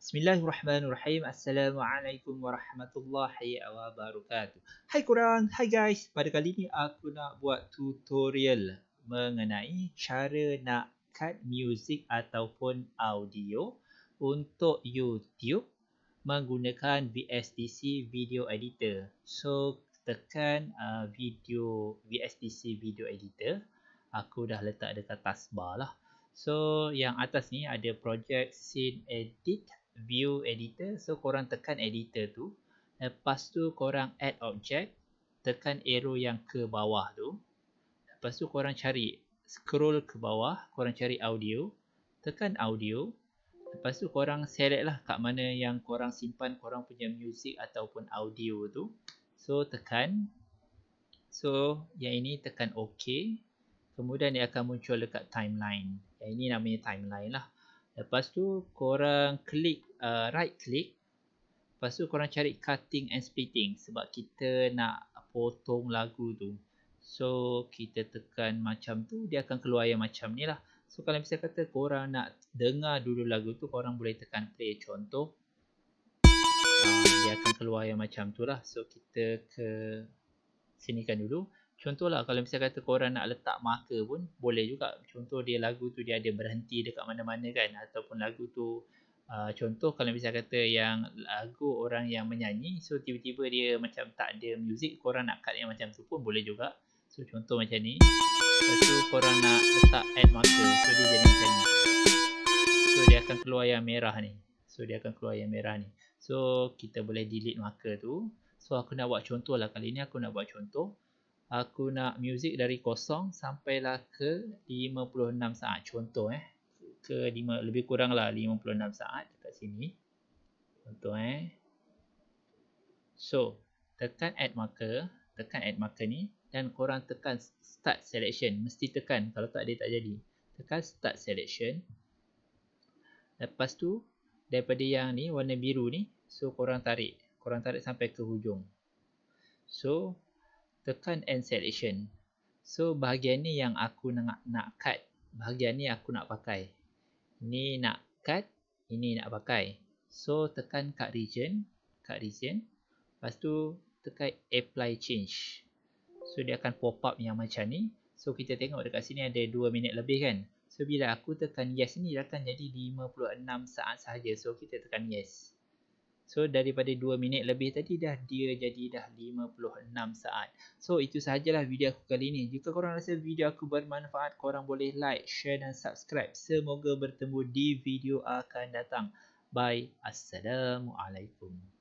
Bismillahirrahmanirrahim. Assalamualaikum warahmatullahi wabarakatuh. Hai korang, hai guys. Pada kali ni aku nak buat tutorial mengenai cara nak cut music ataupun audio untuk YouTube menggunakan VSTC Video Editor. So, tekan uh, video VSTC Video Editor. Aku dah letak dekat taskbar lah. So, yang atas ni ada project scene edit view editor so korang tekan editor tu lepas tu korang add object tekan arrow yang ke bawah tu lepas tu korang cari scroll ke bawah korang cari audio tekan audio lepas tu korang select lah kat mana yang korang simpan korang punya music ataupun audio tu so tekan so yang ini tekan ok kemudian dia akan muncul dekat timeline yang ini namanya timeline lah Lepas tu korang klik uh, right click. Lepas tu korang cari cutting and splitting sebab kita nak potong lagu tu. So kita tekan macam tu dia akan keluar yang macam ni lah. So kalau misalnya kata korang nak dengar dulu lagu tu korang boleh tekan play contoh. Uh, dia akan keluar yang macam tu lah. So kita ke sini kan dulu. Contohlah kalau misalnya kata korang nak letak marker pun boleh juga. Contoh dia lagu tu dia ada berhenti dekat mana-mana kan ataupun lagu tu uh, contoh kalau misalnya kata yang lagu orang yang menyanyi so tiba-tiba dia macam tak ada music korang nak cut yang macam tu pun boleh juga. So contoh macam ni. Lepas tu korang nak letak add marker so dia jadi macam ni. So dia akan keluar yang merah ni. So dia akan keluar yang merah ni. So kita boleh delete marker tu. So aku nak buat contoh lah kali ni aku nak buat contoh aku nak music dari kosong sampailah ke 56 saat contoh eh ke 5 lebih kuranglah 56 saat dekat sini contoh eh so tekan add marker tekan add marker ni dan korang tekan start selection mesti tekan kalau tak dia tak jadi tekan start selection lepas tu daripada yang ni warna biru ni so korang tarik korang tarik sampai ke hujung so tekan end selection so bahagian ni yang aku nak nak cut bahagian ni aku nak pakai Ini nak cut ini nak pakai so tekan cut region cut region lepas tu tekan apply change so dia akan pop up yang macam ni so kita tengok dekat sini ada 2 minit lebih kan so bila aku tekan yes ni dia akan jadi 56 saat sahaja so kita tekan yes So daripada 2 minit lebih tadi dah dia jadi dah 56 saat. So itu sajalah video aku kali ini. Jika korang rasa video aku bermanfaat, korang boleh like, share dan subscribe. Semoga bertemu di video akan datang. Bye. Assalamualaikum.